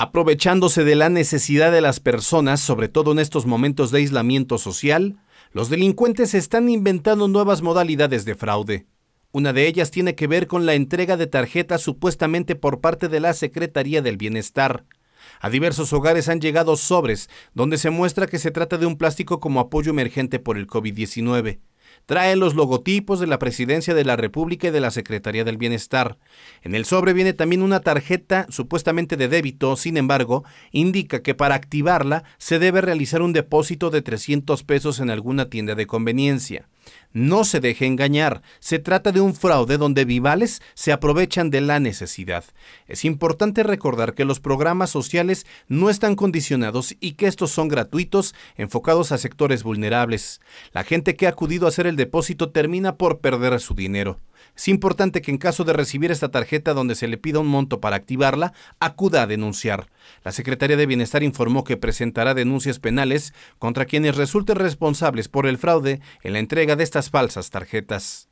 Aprovechándose de la necesidad de las personas, sobre todo en estos momentos de aislamiento social, los delincuentes están inventando nuevas modalidades de fraude. Una de ellas tiene que ver con la entrega de tarjetas supuestamente por parte de la Secretaría del Bienestar. A diversos hogares han llegado sobres donde se muestra que se trata de un plástico como apoyo emergente por el COVID-19 trae los logotipos de la Presidencia de la República y de la Secretaría del Bienestar. En el sobre viene también una tarjeta supuestamente de débito, sin embargo, indica que para activarla se debe realizar un depósito de 300 pesos en alguna tienda de conveniencia. No se deje engañar, se trata de un fraude donde vivales se aprovechan de la necesidad. Es importante recordar que los programas sociales no están condicionados y que estos son gratuitos, enfocados a sectores vulnerables. La gente que ha acudido a hacer el depósito termina por perder su dinero. Es importante que en caso de recibir esta tarjeta donde se le pida un monto para activarla, acuda a denunciar. La Secretaría de Bienestar informó que presentará denuncias penales contra quienes resulten responsables por el fraude en la entrega de estas falsas tarjetas.